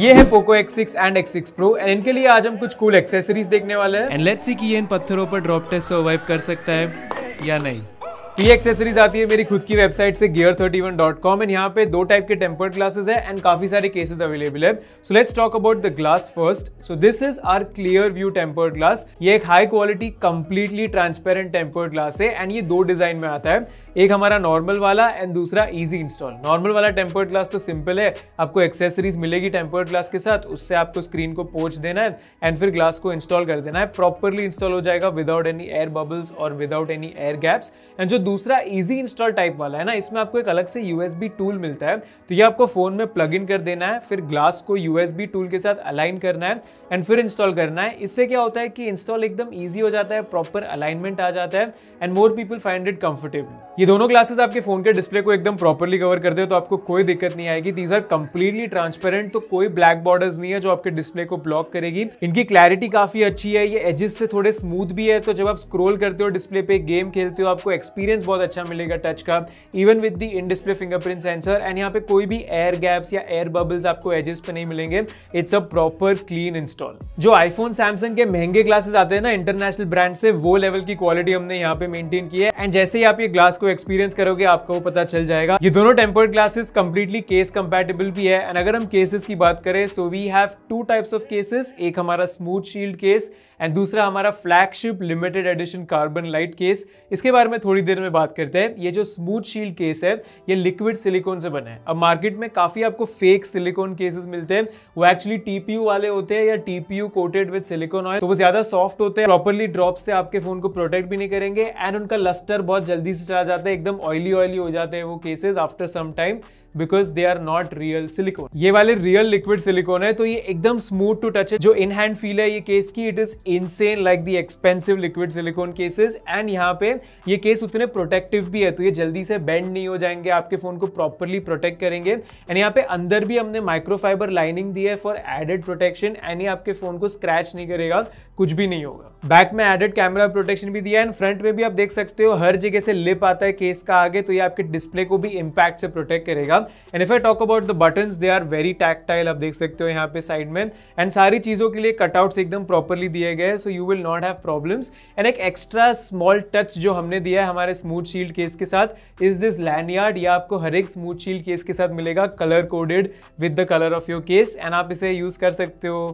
ये है Poco X6 and six pro and इनके लिए आज हम कुछ कूल एक्सेसरीज देखने वाले हैं एंड लेट्स सी कि ये इन पत्थरों पर ड्रॉप टेस्ट सर्वाइव कर सकता है या नहीं तो ये एक्सेसरीज आती है मेरी खुद की वेबसाइट से Gear thirty one dot com and यहाँ पे दो टाइप के टेम्पर्ड ग्लासेस है एंड काफी सारे केसेस अवेलेबल है so let's talk about the glass first so this is our clear view tempered glass ये एक high quality completely transparent tempered glass है एंड ये दो डिजाइन में आता है एक हमारा नॉर्मल वाला एंड दूसरा ईजी इंस्टॉल नॉर्मल वाला टेम्पर्ड ग्लास तो सिंपल है आपको एक्सेसरीज मिलेगी टेम्पर्ड ग्लास के साथ उससे आपको स्क्रीन को पोच देना है एंड फिर ग्लास को इंस्टॉल कर देना है प्रॉपरली इंस्टॉल हो जाएगा विदाउट एनी एयर बबल्स और without any air gaps and जो दूसरा ईजी इंस्टॉल टाइप वाला है ना इसमें आपको एक अलग से यूएसबी टूल मिलता है तो ये आपको फोन में प्लग इन कर देना है फिर ग्लास को यूएसबी टूल के साथ अलाइन करना है एंड फिर इंस्टॉल करना है इससे क्या होता है कि इंस्टॉल एकदम ईजी हो जाता है प्रॉपर अलाइनमेंट आ जाता है and more people find it comfortable ये दोनों ग्लासेस आपके फोन के डिस्प्ले को एकदम प्रॉपरली कवर करते हो तो आपको कोई दिक्कत नहीं आएगी दीज आर कंप्लीटली ट्रांसपेरेंट तो कोई ब्लैक बॉर्डर्स नहीं है जो आपके डिस्प्ले को ब्लॉक करेगी इनकी क्लैरिटी काफी अच्छी है ये एजेस से थोड़े स्मूथ भी है तो जब आप स्क्रोल करते हो डिस्प्ले पे गेम खेलते हो आपको एक्सपीरियंस बहुत अच्छा मिलेगा टच का even with the in display fingerprint sensor and यहाँ पे कोई भी एयर गैप्स या एयर बबल्स आपको एजेस पे नहीं मिलेंगे it's a proper clean install जो आईफोन सैमसंग के महंगे ग्लासेस आते हैं ना इंटरनेशनल ब्रांड से वो लेवल की क्वालिटी हमने यहाँ पे मेंटेन की है एंड जैसे ही आप ये ग्लास को एक्सपीरियंस करोगे आपको पता चल जाएगा ये दोनों tempered glasses completely case compatible भी है एंड अगर हम केसेस की बात करें so we have two types of cases एक हमारा स्मूथ शील्ड केस एंड दूसरा हमारा flagship limited edition carbon light case इसके बारे में थोड़ी देर में बात करते हैं ये जो स्मूथ शील्ड केस है ये लिक्विड सिलिकॉन से बना है अब मार्केट में काफ़ी आपको फेक सिलिकॉन केसेस मिलते हैं वो एक्चुअली टीपीयू वाले होते हैं या TPU coated with silicone oil तो वो ज़्यादा सॉफ्ट होते हैं प्रॉपरली ड्रॉप से आपके फ़ोन को प्रोटेक्ट भी नहीं करेंगे एंड उनका लस्टर बहुत जल्दी से चला जाता है एकदम ऑयली ऑयली हो जाते हैं वो cases after some time because they are not real silicone ये वाले रियल लिक्विड सिलिकॉन है तो ये एकदम स्मूथ टू टच है जो इन हैंड फील है ये केस की it is insane like the expensive liquid silicone cases and यहाँ पे ये केस उतने प्रोटेक्टिव भी है तो ये जल्दी से बेंड नहीं हो जाएंगे आपके फोन को प्रॉपरली प्रोटेक्ट करेंगे एंड यहाँ पे अंदर भी हमने माइक्रोफाइबर लाइनिंग दी है फॉर एडेड प्रोटेक्शन एंड ये आपके फोन को स्क्रैच नहीं करेगा कुछ भी नहीं होगा बैक में एडेड कैमरा प्रोटेक्शन भी दिया है एंड फ्रंट में भी आप देख सकते हो हर जगह से लिप आता है केस का आगे तो ये आपके डिस्प्ले को भी इम्पैक्ट से प्रोटेक्ट करेगा and if I talk about the button they are very tactile आप देख सकते हो यहाँ पे साइड में एंड सारी चीज़ों के लिए कटआउट्स एकदम प्रॉपरली दिए गए so you will not have problems and एक एक्स्ट्रा स्मॉल टच जो हमने दिया है हमारे स्मूथ शील्ड केस के साथ इज दिस लैंडयार्ड या आपको हर एक स्मूथ शील्ड केस के साथ मिलेगा colour coded with the colour of your case and आप इसे यूज़ कर सकते हो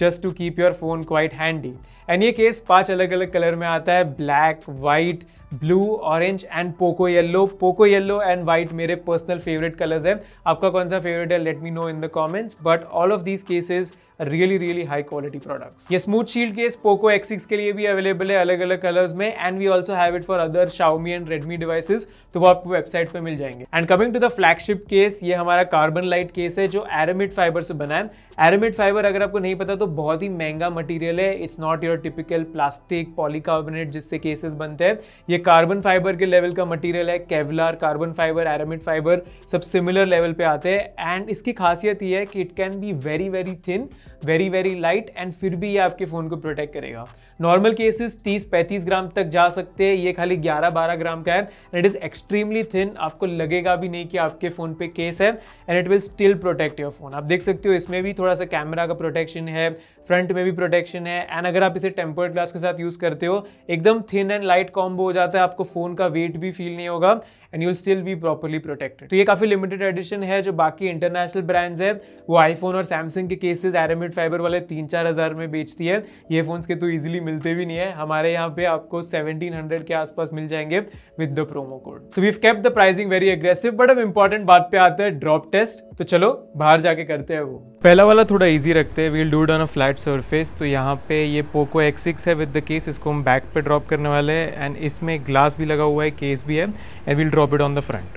just to keep your phone quite handy and ये केस पांच अलग अलग कलर में आता है black white blue orange and Poco yellow Poco yellow and white मेरे पर्सनल फेवरेट कलर्स हैं आपका कौन सा फेवरेट है let me know in the comments but all of these cases really really high quality products ये smooth shield case Poco X six के लिए भी अवेलेबल है अलग अलग कलर्स में and we also have it for other Xiaomi and Redmi devices तो वो आपको वेबसाइट पर मिल जाएंगे and coming to the flagship case ये हमारा कार्बन लाइट केस है जो एरमिड फाइबर से बना है एरेमिड फाइबर अगर आपको नहीं पता तो बहुत ही महंगा मटेरियल है it's not your typical plastic polycarbonate जिससे केसेस बनते हैं ये कार्बन फाइबर के लेवल का मटेरियल है Kevlar carbon fibre aramid fibre सब सिमिलर लेवल पे आते हैं एंड इसकी खासियत ये है कि it can be very very thin very very light and फिर भी ये आपके फ़ोन को प्रोटेक्ट करेगा नॉर्मल केसेस 30-35 ग्राम तक जा सकते हैं ये खाली 11-12 ग्राम का है and it is extremely thin आपको लगेगा भी नहीं कि आपके फ़ोन पे केस है and it will still protect your phone आप देख सकते हो इसमें भी थोड़ा सा कैमरा का प्रोटेक्शन है फ्रंट में भी प्रोटेक्शन है एंड अगर आप इसे टेम्पर्ड ग्लास के साथ यूज़ करते हो एकदम थिन एंड लाइट कॉम्बो हो जाता है आपको फ़ोन का वेट भी फील नहीं होगा and will still be properly protected तो ये काफ़ी लिमिटेड एडिशन है जो बाकी इंटरनेशनल ब्रांड्स है वो आईफोन और सैमसंग के केसेस एरामिड फाइबर वाले तीन चार हज़ार में बेचती है ये फ़ोन्स के तो ईजिली मिलते भी नहीं है हमारे यहाँ पे आपको सेवनटीन हंड्रेड के आसपास मिल जाएंगे with the promo code so we kept the pricing very aggressive but अब इंपॉर्टेंट बात पे आता है ड्रॉप टेस्ट तो चलो बाहर जाके करते हैं वो पहला वाला थोड़ा इजी रखते हैं we'll do on a flat surface तो यहाँ पे ये पोको एक्स सिक्स है विद द केस इसको हम बैक पे ड्रॉप करने वाले हैं एंड इसमें ग्लास भी लगा हुआ है केस भी है and we'll drop it on the front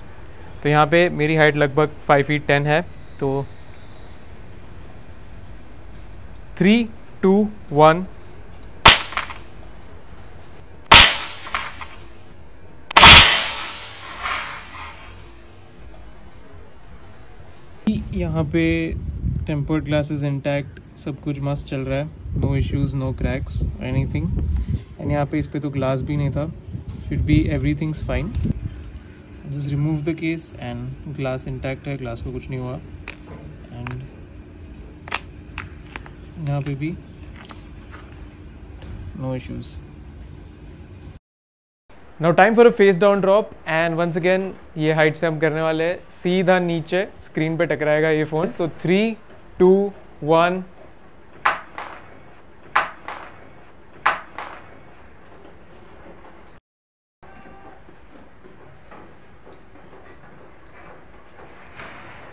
तो यहाँ पे मेरी हाइट लगभग फाइव फीट टेन है तो थ्री टू वन यहाँ पे टेम्पर्ड ग्लासेस इंटैक्ट सब कुछ मस्त चल रहा है no issues no cracks anything and यहाँ पे इस पर तो ग्लास भी नहीं था फिर भी everything's fine just remove the case and glass intact है ग्लास को कुछ नहीं हुआ एंड यहाँ पे भी no issues no time for a face down drop and once again ये हाइट से हम करने वाले हैं सीधा नीचे स्क्रीन पे टकराएगा ये phone so three two one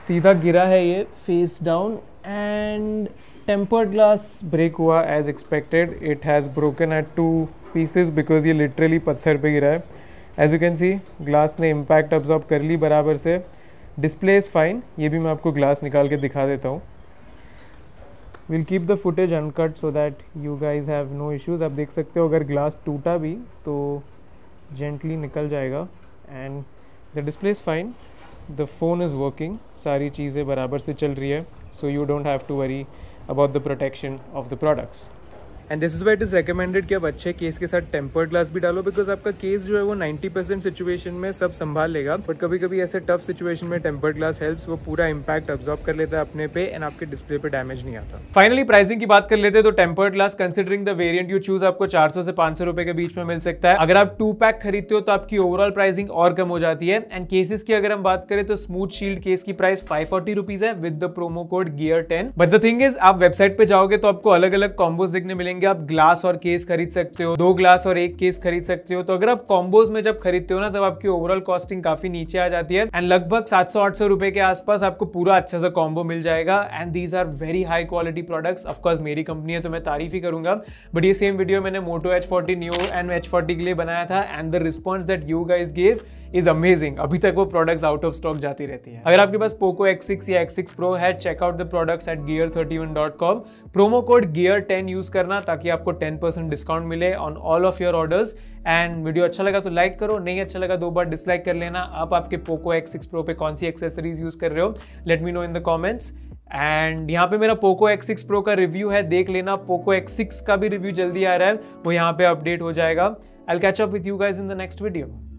सीधा गिरा है ये face down and tempered glass break हुआ as expected it has broken at two pieces because ये लिटरली पत्थर पे गिरा है as you can see glass ने इम्पैक्ट ऑब्जॉर्व कर ली बराबर से डिस्प्ले इज़ फाइन ये भी मैं आपको ग्लास निकाल के दिखा देता हूँ we'll keep the footage uncut so that you guys have no issues आप देख सकते हो अगर ग्लास टूटा भी तो जेंटली निकल जाएगा and the display is fine the phone is working सारी चीज़ें बराबर से चल रही है so you don't have to worry about the protection of the products and this is why it is recommended कि आप अच्छे केस के साथ टेम्पर्ड ग्लास भी डालो बिकॉज आपका केस जो है वो 90 परसेंट सिचुएशन में सब संभाल लेगा बट कभी कभी ऐसे टफ सिचुएशन में टेम्पर्ड ग्लास हेल्प्स वो पूरा इंपैक्ट ऑब्जॉर्व कर लेता है अपने पे एंड आपके डिस्प्ले पे डैमेज नहीं आता फाइनली प्राइसिंग की बात कर लेते हैं तो tempered glass considering the variant you choose आपको चार से पांच रुपए के बीच में मिल सकता है अगर आप टू पैक खरीदते हो तो आपकी ओवरऑल प्राइसिंग और कम हो जाती है एंड केसेस की अगर हम बात करें तो स्मूथ शील्ड केस की प्राइस फाइव फोर्टी रुपीज है with the promo code Gear ten but the thing is आप वेबसाइट पे जाओगे तो आपको अलग अलग कॉम्बोज देखने मिलेंगे जाएंगे आप ग्लास और केस खरीद सकते हो दो ग्लास और एक केस खरीद सकते हो तो अगर आप कॉम्बोज में जब खरीदते हो ना तब आपकी ओवरऑल कॉस्टिंग काफी नीचे आ जाती है एंड लगभग सात सौ आठ सौ रुपए के आसपास आपको पूरा अच्छा सा कॉम्बो मिल जाएगा and these are very high quality products of course मेरी कंपनी है तो मैं तारीफ ही करूंगा बट ये सेम वीडियो मैंने Moto H forty new and H forty के लिए बनाया था and the response that you guys gave is amazing अभी तक वो प्रोडक्ट्स आउट ऑफ स्टॉक जाती रहती है अगर आपके पास पोको सिक्स या सिक्स प्रो है check out the products at Gear thirty one dot com promo code Gear ten use करना ताकि आपको टेन परसेंट डिस्काउंट मिले on all of your orders and video अच्छा लगा तो लाइक करो नहीं अच्छा लगा दो बार डिसलाइक कर लेना आप आपके पोको सिक्स प्रो पे कौन सी एक्सेसरीज यूज कर रहे हो let me know in the comments and यहाँ पे मेरा पोको सिक्स प्रो का रिव्यू है देख लेना पोको सिक्स का भी रिव्यू जल्दी आ रहा है वो यहाँ पे अपडेट हो जाएगा I catch up with you guys in the next video